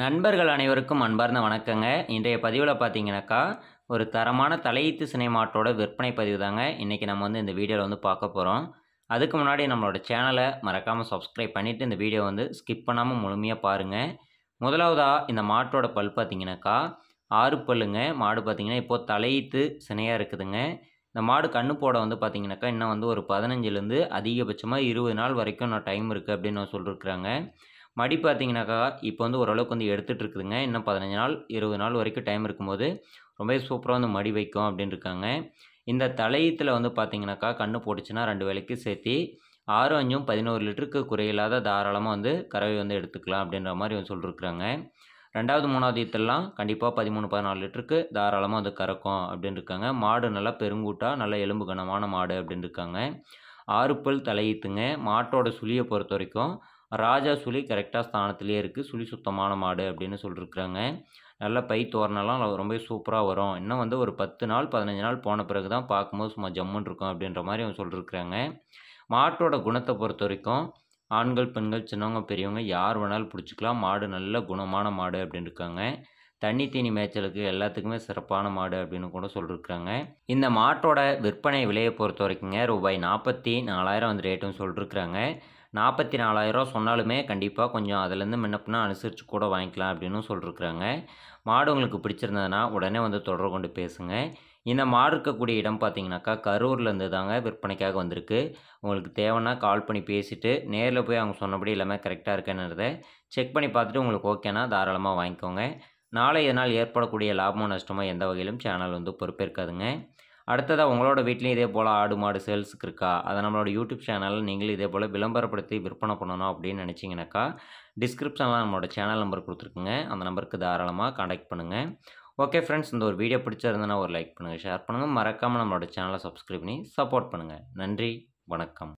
நண்பர்கள் அனைவருக்கும் அன்பார்ந்த வணக்கங்க இன்றைய பதிவில் பார்த்தீங்கன்னாக்கா ஒரு தரமான தலையீத்து சினிமாட்டோட விற்பனை பதிவு தாங்க இன்றைக்கி நம்ம வந்து இந்த வீடியோவில் வந்து பார்க்க போகிறோம் அதுக்கு முன்னாடி நம்மளோட சேனலை மறக்காமல் சப்ஸ்கிரைப் பண்ணிவிட்டு இந்த வீடியோ வந்து ஸ்கிப் பண்ணாமல் முழுமையாக பாருங்கள் முதலாவதாக இந்த மாட்டோட பல் பார்த்தீங்கன்னாக்கா ஆறு பல்லுங்க மாடு பார்த்திங்கன்னா இப்போது தலையீத்து சினையாக இருக்குதுங்க இந்த மாடு கண்ணு போட வந்து பார்த்திங்கனாக்கா இன்னும் வந்து ஒரு பதினஞ்சுலேருந்து அதிகபட்சமாக இருபது நாள் வரைக்கும் நான் டைம் இருக்குது அப்படின்னு சொல்லியிருக்கிறாங்க மடி பார்த்தீங்கன்னாக்கா இப்போ வந்து ஓரளவுக்கு வந்து எடுத்துகிட்டு இருக்குதுங்க இன்னும் பதினஞ்சு நாள் இருபது நாள் வரைக்கும் டைம் இருக்கும்போது ரொம்பவே சூப்பராக வந்து மடி வைக்கும் அப்படின்னு இருக்காங்க இந்த தலையத்தில் வந்து பார்த்தீங்கன்னாக்கா கண்ணு போட்டுச்சுன்னா ரெண்டு வேலைக்கு சேர்த்து ஆறு அஞ்சும் பதினோரு லிட்டருக்கு குறையில்லாத தாராளமாக வந்து கறவை வந்து எடுத்துக்கலாம் அப்படின்ற மாதிரி வந்து சொல்லியிருக்கிறாங்க ரெண்டாவது மூணாவது ஈத்தெல்லாம் கண்டிப்பாக பதிமூணு பதினாலு லிட்டருக்கு தாராளமாக வந்து கறக்கும் அப்படின்னு இருக்காங்க மாடு நல்லா பெருங்கூட்டாக நல்ல எலும்பு கனமான மாடு அப்படின்னு இருக்காங்க ஆறு பல் தலையீத்துங்க மாட்டோட சுழியை பொறுத்த வரைக்கும் ராஜா சுழி கரெக்டாக ஸ்தானத்துலேயே இருக்குது சுழி சுத்தமான மாடு அப்படின்னு சொல்லியிருக்கிறாங்க நல்ல பை தோரணெல்லாம் ரொம்ப சூப்பராக வரும் இன்னும் வந்து ஒரு பத்து நாள் பதினஞ்சு நாள் போன பிறகு தான் பார்க்கும்போது சும்மா ஜம்முன்னு இருக்கும் அப்படின்ற மாதிரி அவங்க சொல்லியிருக்கிறாங்க மாட்டோட குணத்தை பொறுத்த வரைக்கும் ஆண்கள் பெண்கள் சின்னவங்க பெரியவங்க யார் வேணாலும் பிடிச்சிக்கலாம் மாடு நல்ல குணமான மாடு அப்படின்னு இருக்காங்க தண்ணி தீனி மேய்ச்சலுக்கு எல்லாத்துக்குமே சிறப்பான மாடு அப்படின்னு கூட சொல்லியிருக்காங்க இந்த மாட்டோட விற்பனை விலையை பொறுத்த வரைக்குங்க ரூபாய் நாற்பத்தி நாலாயிரம் வந்து ரேட்டும் சொல்லியிருக்கிறாங்க நாற்பத்தி நாலாயிரம் சொன்னாலுமே கண்டிப்பாக கொஞ்சம் அதுலேருந்து மின்னப்புனா அனுசரித்து கூட வாங்கிக்கலாம் அப்படின்னு சொல்லியிருக்கிறாங்க மாடு உங்களுக்கு பிடிச்சிருந்ததுன்னா உடனே வந்து தொடர்பு கொண்டு பேசுங்க இந்த மாடு இருக்கக்கூடிய இடம் பார்த்தீங்கன்னாக்கா கரூர்லேருந்து தாங்க விற்பனைக்காக வந்திருக்கு உங்களுக்கு தேவைன்னா கால் பண்ணி பேசிவிட்டு நேரில் போய் அவங்க சொன்னபடி எல்லாமே கரெக்டாக இருக்குன்றதை செக் பண்ணி பார்த்துட்டு உங்களுக்கு ஓகேனா தாராளமாக வாங்கிக்கோங்க நாளை இதனால் ஏற்படக்கூடிய லாபமோ நஷ்டமோ எந்த வகையிலும் சேனல் வந்து பொறுப்பேற்காதுங்க அடுத்ததாக உங்களோட வீட்லேயும் இதே போல் ஆடு மாடு சேல்ஸுக்கு இருக்கா அதை நம்மளோட யூடியூப் சேனலில் நீங்களும் இதே போல் விளம்பரப்படுத்தி விற்பனை பண்ணணும் அப்படின்னு நினச்சிங்கனாக்கா டிஸ்கிரிப்ஷனில் நம்மளோட சேனல் நம்பர் கொடுத்துருக்குங்க அந்த நம்பருக்கு தாராளமாக காண்டாக்ட் பண்ணுங்கள் ஓகே ஃப்ரெண்ட்ஸ் இந்த ஒரு வீடியோ பிடிச்சிருந்ததுன்னா ஒரு லைக் பண்ணுங்கள் ஷேர் பண்ணுங்கள் மறக்காமல் நம்மளோட சேனலை சப்ஸ்கிரைப் பண்ணி சப்போர்ட் பண்ணுங்கள் நன்றி வணக்கம்